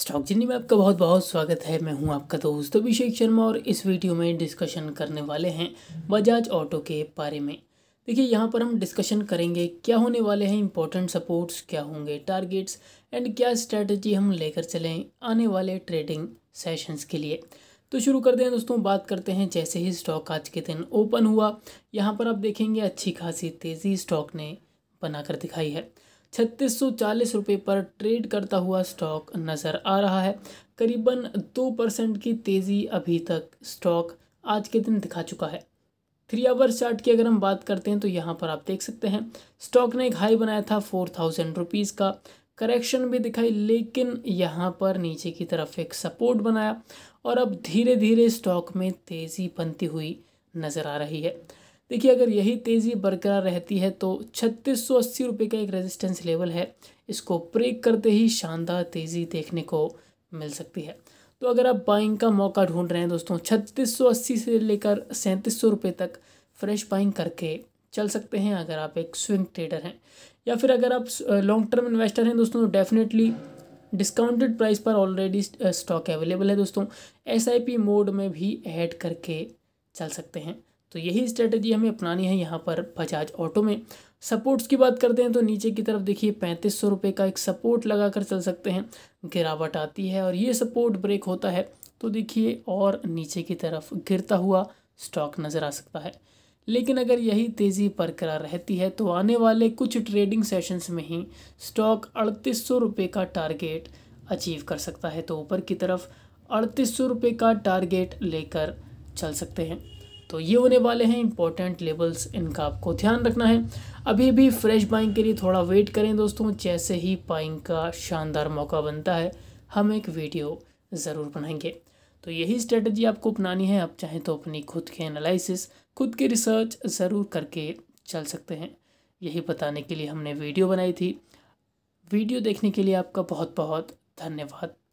stock journey में आपका बहुत बहुत स्वागत है मैं हूं आपका दोस्त अभिषेक शर्मा और इस वीडियो में डिस्कशन करने वाले हैं बजाज ऑटो के बारे में देखिए यहाँ पर हम डिस्कशन करेंगे क्या होने वाले हैं इंपॉर्टेंट सपोर्ट्स क्या होंगे टारगेट्स एंड क्या स्ट्रैटेजी हम लेकर चलें आने वाले ट्रेडिंग सेशंस के लिए तो शुरू करते हैं दोस्तों बात करते हैं जैसे ही स्टॉक आज के दिन ओपन हुआ यहाँ पर आप देखेंगे अच्छी खासी तेज़ी स्टॉक ने बनाकर दिखाई है छत्तीस रुपए पर ट्रेड करता हुआ स्टॉक नज़र आ रहा है करीबन दो परसेंट की तेज़ी अभी तक स्टॉक आज के दिन दिखा चुका है थ्री आवर्स चार्ट की अगर हम बात करते हैं तो यहाँ पर आप देख सकते हैं स्टॉक ने एक हाई बनाया था फोर थाउजेंड रुपीज़ का करेक्शन भी दिखाई लेकिन यहाँ पर नीचे की तरफ एक सपोर्ट बनाया और अब धीरे धीरे स्टॉक में तेज़ी बनती हुई नज़र आ रही है देखिए अगर यही तेज़ी बरकरार रहती है तो छत्तीस सौ अस्सी रुपये का एक रेजिस्टेंस लेवल है इसको ब्रेक करते ही शानदार तेज़ी देखने को मिल सकती है तो अगर आप बाइंग का मौका ढूंढ रहे हैं दोस्तों छत्तीस सौ अस्सी से लेकर सैंतीस सौ रुपये तक फ्रेश बाइंग करके चल सकते हैं अगर आप एक स्विंग ट्रेडर हैं या फिर अगर आप लॉन्ग टर्म इन्वेस्टर हैं दोस्तों डेफिनेटली डिस्काउंटेड प्राइस पर ऑलरेडी स्टॉक अवेलेबल है दोस्तों एस मोड में भी ऐड करके चल सकते हैं तो यही स्ट्रेटजी हमें अपनानी है यहाँ पर बजाज ऑटो में सपोर्ट्स की बात करते हैं तो नीचे की तरफ देखिए पैंतीस सौ रुपये का एक सपोर्ट लगा कर चल सकते हैं गिरावट आती है और ये सपोर्ट ब्रेक होता है तो देखिए और नीचे की तरफ गिरता हुआ स्टॉक नज़र आ सकता है लेकिन अगर यही तेज़ी बरकरार रहती है तो आने वाले कुछ ट्रेडिंग सेशंस में ही स्टॉक अड़तीस सौ रुपये का टारगेट अचीव कर सकता है तो ऊपर की तरफ अड़तीस सौ रुपये का टारगेट लेकर चल सकते हैं तो ये होने वाले हैं इंपॉर्टेंट लेवल्स इनका आपको ध्यान रखना है अभी भी फ्रेश बाइंग के लिए थोड़ा वेट करें दोस्तों जैसे ही बाइंग का शानदार मौका बनता है हम एक वीडियो ज़रूर बनाएंगे तो यही स्ट्रेटजी आपको अपनानी है आप चाहें तो अपनी खुद के एनालिसिस खुद की रिसर्च ज़रूर करके चल सकते हैं यही बताने के लिए हमने वीडियो बनाई थी वीडियो देखने के लिए आपका बहुत बहुत धन्यवाद